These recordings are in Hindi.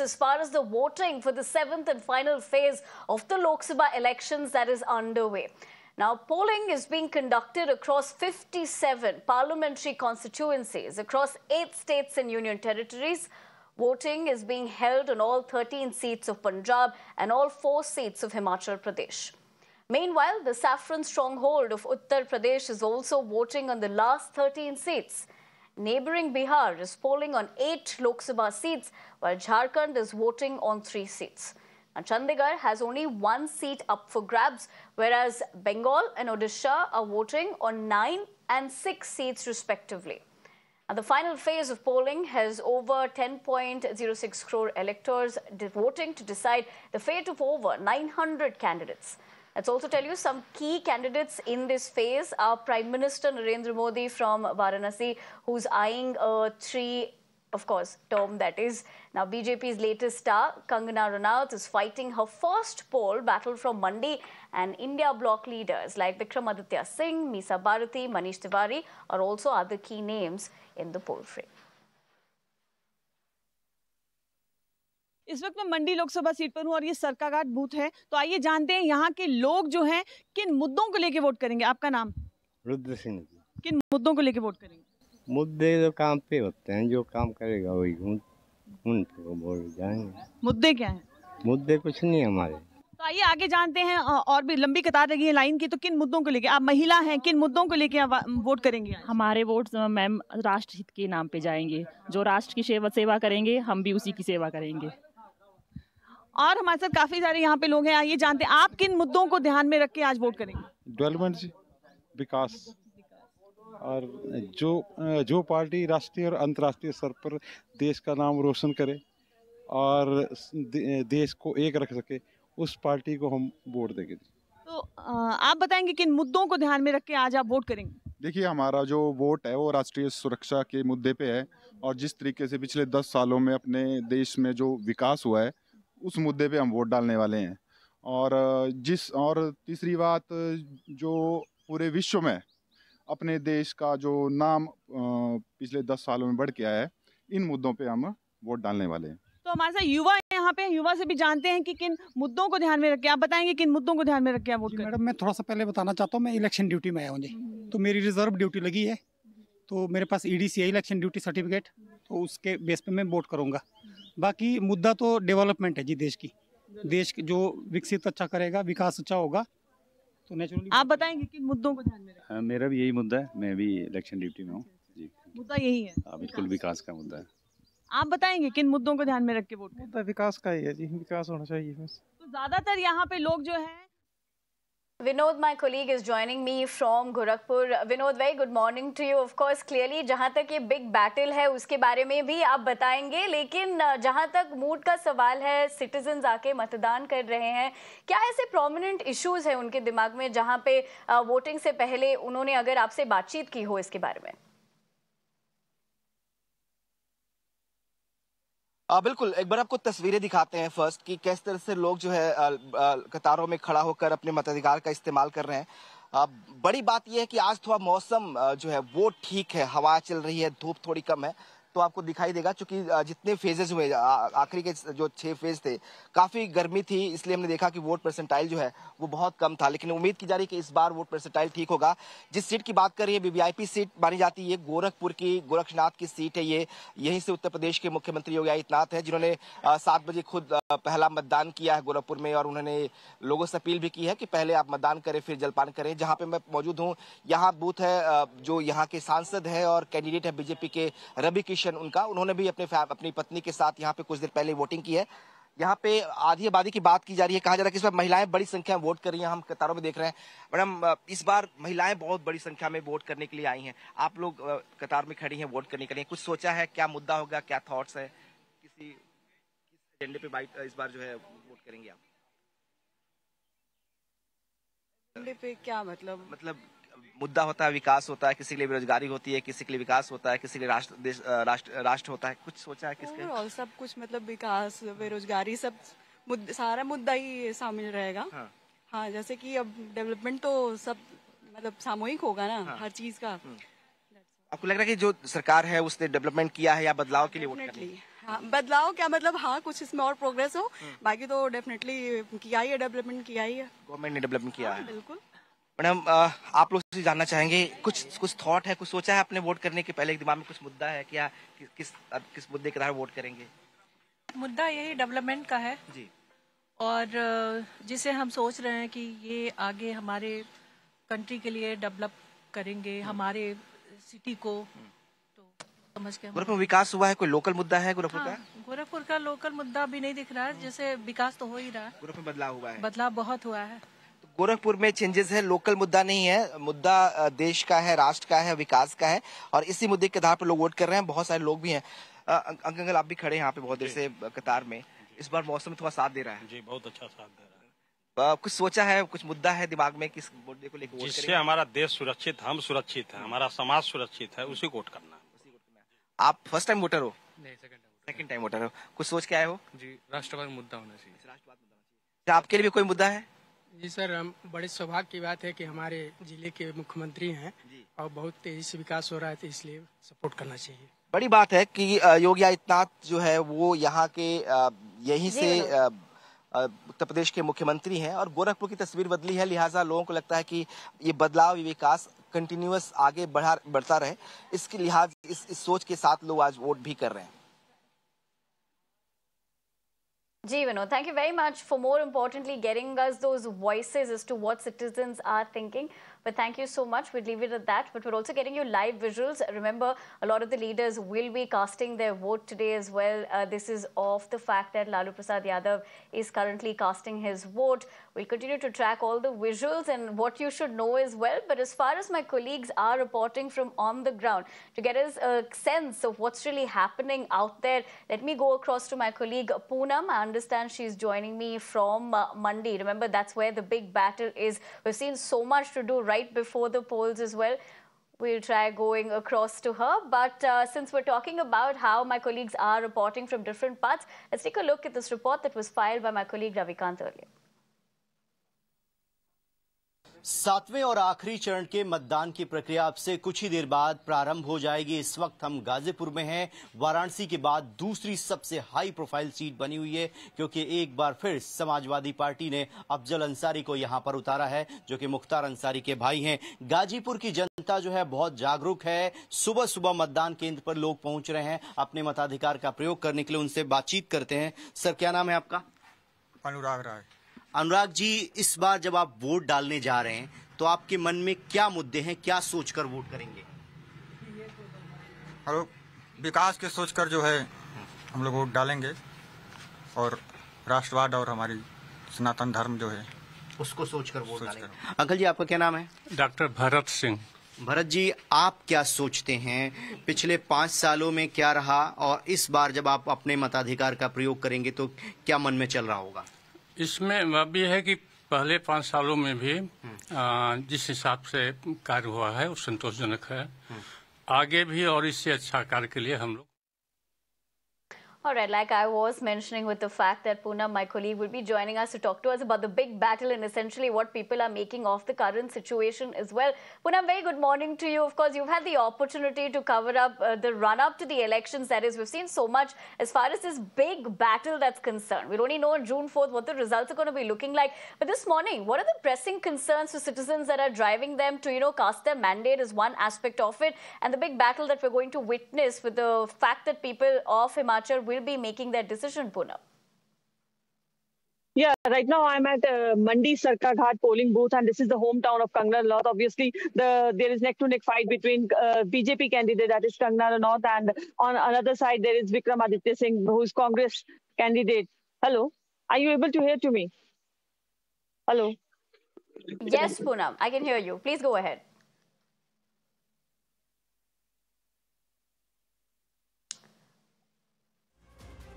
as far as the voting for the seventh and final phase of the Lok Sabha elections that is underway. Now, polling is being conducted across 57 parliamentary constituencies across eight states and union territories. Voting is being held on all 13 seats of Punjab and all four seats of Himachal Pradesh. Meanwhile, the saffron stronghold of Uttar Pradesh is also voting on the last 13 seats. Neighbouring Bihar is polling on eight Lok Sabha seats, while Jharkhand is voting on three seats. And Chandigarh has only one seat up for grabs, whereas Bengal and Odisha are voting on nine and six seats respectively. And the final phase of polling has over 10.06 crore electors voting to decide the fate of over 900 candidates. Let's also tell you some key candidates in this phase are Prime Minister Narendra Modi from Varanasi, who's eyeing a three of course, term that is. Now, BJP's latest star, Kangana Ranaut, is fighting her first poll battle from Monday, and India bloc leaders like Vikramaditya Singh, Misa Bharati, Manish Tiwari are also other key names in the poll frame. इस वक्त मैं मंडी लोकसभा सीट पर हूँ और ये सरकाघाट बूथ है तो आइए जानते हैं यहाँ के लोग जो हैं किन मुद्दों को लेके वोट करेंगे आपका नाम रुद्र सिंह जी किन मुद्दों को लेके वोट करेंगे मुद्दे तो काम पे होते हैं जो काम करेगा वही उन पे वोट जाएंगे मुद्दे क्या है मुद्दे कुछ नहीं हमारे तो आइए आगे जानते हैं और भी लंबी कतार लगी है लाइन की तो किन मुद्दों को लेके आप महिला हैं किन मुद्दों को लेके वोट करेंगे हमारे वोट मैम हित के नाम पे जाएंगे जो राष्ट्र की सेवा सेवा करेंगे हम भी उसी की सेवा करेंगे और हमारे साथ काफी सारे यहाँ पे लोग हैं आइए जानते हैं आप किन मुद्दों को ध्यान में रख के आज वोट करेंगे डेवलपमेंट जी विकास और जो जो पार्टी राष्ट्रीय और अंतर्राष्ट्रीय स्तर पर देश का नाम रोशन करे और देश को एक रख सके उस पार्टी को हम वोट देंगे तो आप बताएंगे किन मुद्दों को ध्यान में रख के आज आप वोट करेंगे देखिए हमारा जो वोट है वो राष्ट्रीय सुरक्षा के मुद्दे पे है और जिस तरीके से पिछले दस सालों में अपने देश में जो विकास हुआ है उस मुद्दे पे हम वोट डालने वाले हैं और जिस और तीसरी बात जो पूरे विश्व में अपने देश का जो नाम पिछले दस सालों में बढ़ गया है इन मुद्दों पे हम वोट डालने वाले हैं तो हमारे साथ युवा यहाँ पे युवा से भी जानते हैं कि किन मुद्दों को ध्यान में रखे आप बताएंगे किन मुद्दों को ध्यान में रखे वोट मैडम मैं थोड़ा सा पहले बताना चाहता हूँ मैं इलेक्शन ड्यूटी में आया हूँ जी हम्म, हम्म। तो मेरी रिजर्व ड्यूटी लगी है तो मेरे पास E D C election duty certificate तो उसके बेस पे मैं वोट करूँगा बाकी मुद्दा तो डेवलपमेंट है जी देश की देश की जो विकसित अच्छा करेगा विकास अच्छा होगा तो नेचुरली आप बताएंगे किन मुद्दों को ध्यान में रखें हाँ, मेरा भी यही मुद्दा है मैं भी इलेक्शन ड्यूटी में हूँ अच्छा, अच्छा। जी मुद्दा यही है हाँ, बिल्कुल विकास का मुद्दा है आप बताएंगे किन मुद्दों को ध्यान में रख के वोट विकास का ही है जी विकास होना चाहिए बस तो ज्यादातर यहाँ पे लोग जो है Vinod, my colleague, is joining me from Gorakhpur Vinod, very good morning to you. Of course, clearly, जहाँ तक ये बिग बैटल है उसके बारे में भी आप बताएंगे लेकिन जहाँ तक मूड का सवाल है सिटीजन आके मतदान कर रहे हैं क्या ऐसे प्रोमिनेंट इशूज हैं उनके दिमाग में जहाँ पे वोटिंग से पहले उन्होंने अगर आपसे बातचीत की हो इसके बारे में आ, बिल्कुल एक बार आपको तस्वीरें दिखाते हैं फर्स्ट कि किस तरह से लोग जो है आ, आ, कतारों में खड़ा होकर अपने मताधिकार का इस्तेमाल कर रहे हैं आ, बड़ी बात यह है कि आज थोड़ा मौसम जो है वो ठीक है हवा चल रही है धूप थोड़ी कम है तो आपको दिखाई देगा चूंकि जितने फेजेज हुए आखिरी के जो छह फेज थे काफी गर्मी थी इसलिए हमने देखा कि वोट परसेंटाइल जो है वो बहुत कम था लेकिन उम्मीद की जा रही है कि इस बार वोट परसेंटाइल ठीक होगा जिस सीट की बात कर रही है वीवीआईपी सीट मानी जाती है गोरखपुर की गोरखनाथ की सीट है ये यहीं से उत्तर प्रदेश के मुख्यमंत्री योगी आदित्यनाथ है जिन्होंने सात बजे खुद पहला मतदान किया है गोरखपुर में और उन्होंने लोगों से अपील भी की है कि पहले आप मतदान करें फिर जलपान करें जहां पे मैं मौजूद हूं यहां बूथ है जो यहां के सांसद है और कैंडिडेट है बीजेपी के रवि किशन इलेक्शन उनका उन्होंने भी अपने अपनी पत्नी के साथ यहाँ पे कुछ देर पहले वोटिंग की है यहाँ पे आधी आबादी की बात की जा रही है कहा जा रहा है कि इस बार महिलाएं बड़ी संख्या में वोट कर रही हैं हम कतारों में देख रहे हैं मैडम इस बार महिलाएं बहुत बड़ी संख्या में वोट करने के लिए आई हैं आप लोग कतार में खड़ी हैं वोट करने के लिए कुछ सोचा है क्या मुद्दा होगा क्या थॉट्स है किसी किस एजेंडे पे बाइट इस बार जो है वोट करेंगे आप एजेंडे पे क्या मतलब मतलब मुद्दा होता है विकास होता है किसी के लिए बेरोजगारी होती है किसी के लिए विकास होता है किसी के लिए राष्ट्र देश राष्ट्र राष्ट्र होता है कुछ सोचा है किसके और सब कुछ मतलब विकास बेरोजगारी सब मुद्द, सारा मुद्दा ही शामिल रहेगा हाँ।, हाँ जैसे कि अब डेवलपमेंट तो सब मतलब सामूहिक होगा ना हाँ। हर चीज का हम्म। आपको लग रहा है कि जो सरकार है उसने डेवलपमेंट किया है या बदलाव के लिए वोट हाँ, बदलाव क्या मतलब हाँ कुछ इसमें और प्रोग्रेस हो हम्म। बाकी तो डेफिनेटली किया ही है डेवलपमेंट किया ही है गवर्नमेंट ने डेवलपमेंट किया हाँ, है बिल्कुल मैडम आप लोग से जानना चाहेंगे कुछ कुछ थॉट है कुछ सोचा है अपने वोट करने के पहले दिमाग में कुछ मुद्दा है क्या हाँ, कि, किस किस मुद्दे के आधार वोट करेंगे मुद्दा यही डेवलपमेंट का है जी और जिसे हम सोच रहे हैं कि ये आगे हमारे कंट्री के लिए डेवलप करेंगे हम्म। हमारे सिटी को हम्म। तो समझ के गोरखपुर विकास हुआ है कोई लोकल मुद्दा है गोरखपुर हाँ, का गोरखपुर का लोकल मुद्दा भी नहीं दिख रहा है जैसे विकास तो हो ही रहा है गोरखपुर बदलाव हुआ है बदलाव बहुत हुआ है गोरखपुर में चेंजेस है लोकल मुद्दा नहीं है मुद्दा देश का है राष्ट्र का है विकास का है और इसी मुद्दे के आधार पर लोग वोट कर रहे हैं बहुत सारे लोग भी हैं अं, अंकल आप भी खड़े हैं यहाँ पे बहुत देर से कतार में इस बार मौसम थोड़ा साथ दे रहा है जी बहुत अच्छा साथ दे रहा है कुछ सोचा है कुछ मुद्दा है दिमाग में किस मुद्दे को लेकर जिससे हमारा देश सुरक्षित हम सुरक्षित है हमारा समाज सुरक्षित है उसी को वोट करना आप फर्स्ट टाइम वोटर हो नहीं सेकंड टाइम वोटर हो कुछ सोच के आए हो जी राष्ट्रवाद मुद्दा होना चाहिए राष्ट्रवाद मुद्दा अच्छा, आपके लिए भी कोई मुद्दा है जी सर हम बड़े सौभाग्य की बात है कि हमारे जिले के मुख्यमंत्री हैं और बहुत तेजी से विकास हो रहा है तो इसलिए सपोर्ट करना चाहिए बड़ी बात है कि योगी आदित्यनाथ जो है वो यहाँ के यहीं से उत्तर प्रदेश के मुख्यमंत्री हैं और गोरखपुर की तस्वीर बदली है लिहाजा लोगों को लगता है कि ये बदलाव ये विकास कंटिन्यूस आगे बढ़ा बढ़ता रहे इसके लिहाज इस, इस सोच के साथ लोग आज वोट भी कर रहे हैं Jeevano, thank you very much for more importantly getting us those voices as to what citizens are thinking. But thank you so much. We'll leave it at that. But we're also getting you live visuals. Remember, a lot of the leaders will be casting their vote today as well. Uh, this is off the fact that Lalu Prasad Yadav is currently casting his vote. We'll continue to track all the visuals and what you should know as well. But as far as my colleagues are reporting from on the ground, to get us a sense of what's really happening out there, let me go across to my colleague Poonam and understand she's joining me from uh, Monday. Remember, that's where the big battle is. We've seen so much to do right before the polls as well. We'll try going across to her. But uh, since we're talking about how my colleagues are reporting from different parts, let's take a look at this report that was filed by my colleague Ravikant earlier. सातवें और आखिरी चरण के मतदान की प्रक्रिया अब से कुछ ही देर बाद प्रारंभ हो जाएगी इस वक्त हम गाजीपुर में हैं वाराणसी के बाद दूसरी सबसे हाई प्रोफाइल सीट बनी हुई है क्योंकि एक बार फिर समाजवादी पार्टी ने अफजल अंसारी को यहां पर उतारा है जो कि मुख्तार अंसारी के भाई हैं गाजीपुर की जनता जो है बहुत जागरूक है सुबह सुबह मतदान केंद्र पर लोग पहुंच रहे हैं अपने मताधिकार का प्रयोग करने के लिए उनसे बातचीत करते हैं सर क्या नाम है आपका अनुराग राय अनुराग जी इस बार जब आप वोट डालने जा रहे हैं तो आपके मन में क्या मुद्दे हैं क्या सोचकर वोट करेंगे हेलो विकास के सोचकर जो है हम लोग वोट डालेंगे और राष्ट्रवाद और हमारी सनातन धर्म जो है उसको सोचकर वोट सोच डालेंगे अंकल जी आपका क्या नाम है डॉक्टर भरत सिंह भरत जी आप क्या सोचते हैं पिछले पाँच सालों में क्या रहा और इस बार जब आप अपने मताधिकार का प्रयोग करेंगे तो क्या मन में चल रहा होगा इसमें वह भी है कि पहले पांच सालों में भी जिस हिसाब से कार्य हुआ है वो संतोषजनक है हम्म। आगे भी और इससे अच्छा कार्य के लिए हम लोग All right, like I was mentioning with the fact that Poonam, my colleague, will be joining us to talk to us about the big battle and essentially what people are making of the current situation as well. Poonam, very good morning to you. Of course, you've had the opportunity to cover up uh, the run-up to the elections. That is, we've seen so much as far as this big battle that's concerned. We'll only know on June 4th what the results are going to be looking like. But this morning, what are the pressing concerns for citizens that are driving them to, you know, cast their mandate is one aspect of it. And the big battle that we're going to witness with the fact that people of Himachal will will be making that decision, Poonam? Yeah, right now I'm at uh, Mandi Sarkar Ghat polling booth, and this is the hometown of Kangna North. Obviously, the there is neck to neck fight between uh, BJP candidate that is Kangna North, and on another side there is Vikram Aditya Singh, who is Congress candidate. Hello, are you able to hear to me? Hello. Yes, Poonam, I can hear you. Please go ahead.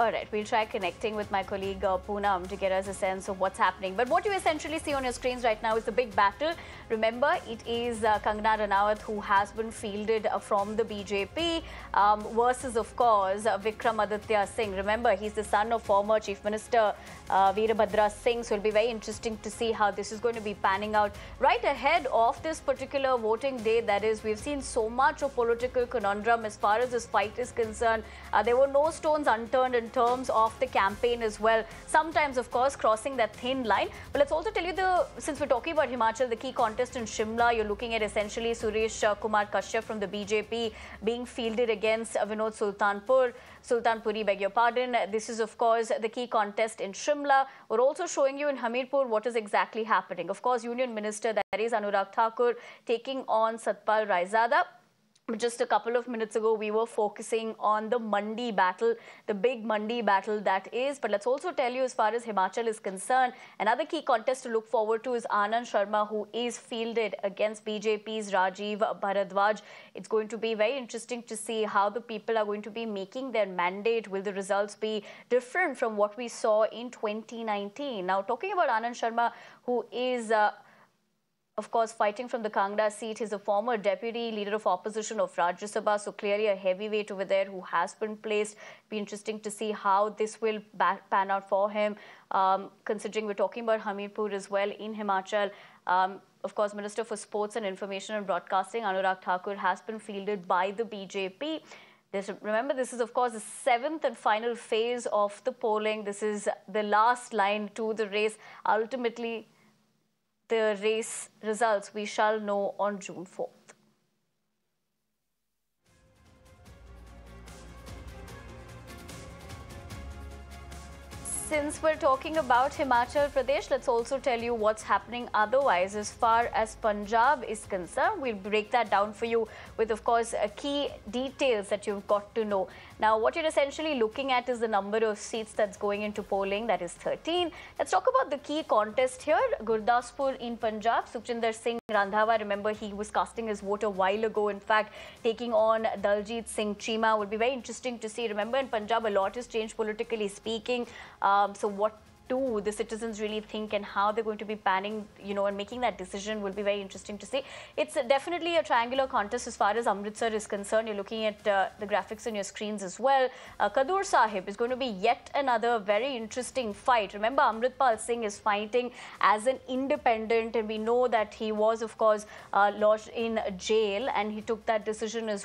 All right, we'll try connecting with my colleague uh, Poonam to get us a sense of what's happening. But what you essentially see on your screens right now is the big battle. Remember, it is uh, Kangana Ranawat who has been fielded uh, from the BJP um, versus, of course, uh, Vikramaditya Singh. Remember, he's the son of former Chief Minister uh, Veerabhadra Singh. So it'll be very interesting to see how this is going to be panning out. Right ahead of this particular voting day, that is, we've seen so much of political conundrum as far as this fight is concerned. Uh, there were no stones unturned in terms of the campaign as well. Sometimes, of course, crossing that thin line. But let's also tell you the, since we're talking about Himachal, the key contest in Shimla, you're looking at essentially Suresh uh, Kumar Kashyap from the BJP being fielded against Vinod Sultanpur. Sultanpuri, beg your pardon. This is, of course, the key contest in Shimla. We're also showing you in Hamirpur what is exactly happening. Of course, Union Minister, that is Anurag Thakur, taking on Satpal Raizada just a couple of minutes ago, we were focusing on the Mandi battle, the big Mandi battle that is. But let's also tell you, as far as Himachal is concerned, another key contest to look forward to is Anand Sharma, who is fielded against BJP's Rajiv Bharadwaj. It's going to be very interesting to see how the people are going to be making their mandate. Will the results be different from what we saw in 2019? Now, talking about Anand Sharma, who is uh, of course, fighting from the Kangda seat. He's a former deputy leader of opposition of Rajya Sabha, so clearly a heavyweight over there who has been placed. Be interesting to see how this will pan out for him, um, considering we're talking about Hamirpur as well in Himachal. Um, of course, Minister for Sports and Information and Broadcasting, Anurag Thakur, has been fielded by the BJP. This, remember, this is, of course, the seventh and final phase of the polling. This is the last line to the race. Ultimately, the race results we shall know on June 4. since we're talking about Himachal Pradesh, let's also tell you what's happening otherwise as far as Punjab is concerned. We'll break that down for you with, of course, uh, key details that you've got to know. Now, what you're essentially looking at is the number of seats that's going into polling, that is 13. Let's talk about the key contest here. Gurdaspur in Punjab, Sukhjinder Singh Randhawa, remember he was casting his vote a while ago, in fact, taking on Daljit Singh Chima. Will be very interesting to see. Remember, in Punjab, a lot has changed politically speaking. Uh, um, so what do the citizens really think and how they're going to be panning, you know, and making that decision will be very interesting to see. It's definitely a triangular contest as far as Amritsar is concerned. You're looking at uh, the graphics on your screens as well. Uh, Kadur Sahib is going to be yet another very interesting fight. Remember, Amritpal Singh is fighting as an independent and we know that he was, of course, uh, lodged in jail and he took that decision as